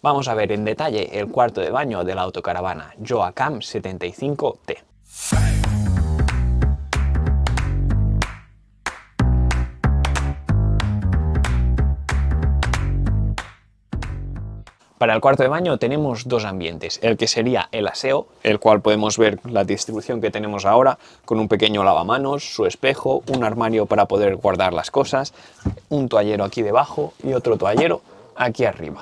Vamos a ver en detalle el cuarto de baño de la autocaravana Joacam 75T. Para el cuarto de baño tenemos dos ambientes, el que sería el aseo, el cual podemos ver la distribución que tenemos ahora, con un pequeño lavamanos, su espejo, un armario para poder guardar las cosas, un toallero aquí debajo y otro toallero aquí arriba.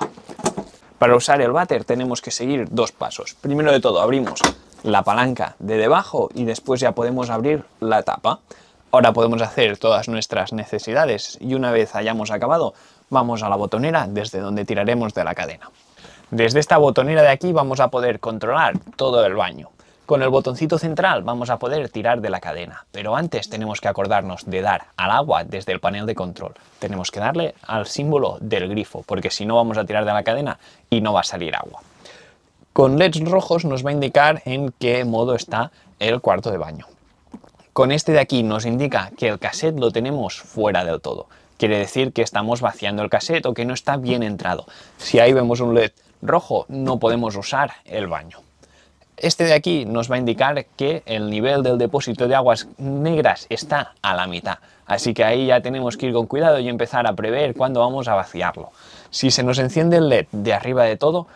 Para usar el váter tenemos que seguir dos pasos. Primero de todo abrimos la palanca de debajo y después ya podemos abrir la tapa. Ahora podemos hacer todas nuestras necesidades y una vez hayamos acabado vamos a la botonera desde donde tiraremos de la cadena. Desde esta botonera de aquí vamos a poder controlar todo el baño. Con el botoncito central vamos a poder tirar de la cadena, pero antes tenemos que acordarnos de dar al agua desde el panel de control. Tenemos que darle al símbolo del grifo, porque si no vamos a tirar de la cadena y no va a salir agua. Con LEDs rojos nos va a indicar en qué modo está el cuarto de baño. Con este de aquí nos indica que el cassette lo tenemos fuera del todo. Quiere decir que estamos vaciando el cassette o que no está bien entrado. Si ahí vemos un LED rojo, no podemos usar el baño. Este de aquí nos va a indicar que el nivel del depósito de aguas negras está a la mitad. Así que ahí ya tenemos que ir con cuidado y empezar a prever cuándo vamos a vaciarlo. Si se nos enciende el LED de arriba de todo,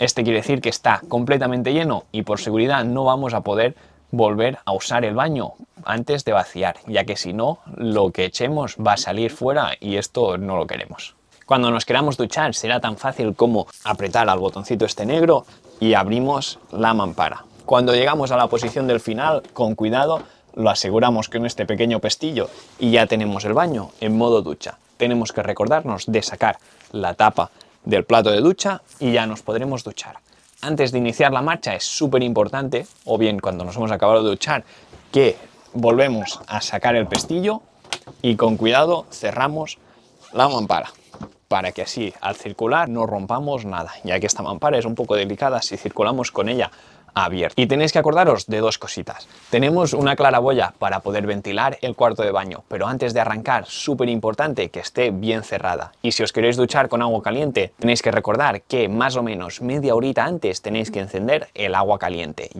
este quiere decir que está completamente lleno y por seguridad no vamos a poder volver a usar el baño antes de vaciar, ya que si no, lo que echemos va a salir fuera y esto no lo queremos. Cuando nos queramos duchar será tan fácil como apretar al botoncito este negro y abrimos la mampara. Cuando llegamos a la posición del final, con cuidado, lo aseguramos con este pequeño pestillo y ya tenemos el baño en modo ducha. Tenemos que recordarnos de sacar la tapa del plato de ducha y ya nos podremos duchar. Antes de iniciar la marcha es súper importante, o bien cuando nos hemos acabado de duchar, que volvemos a sacar el pestillo y con cuidado cerramos la mampara para que así al circular no rompamos nada, ya que esta mampara es un poco delicada si circulamos con ella abierta. Y tenéis que acordaros de dos cositas. Tenemos una claraboya para poder ventilar el cuarto de baño, pero antes de arrancar, súper importante que esté bien cerrada. Y si os queréis duchar con agua caliente, tenéis que recordar que más o menos media horita antes tenéis que encender el agua caliente.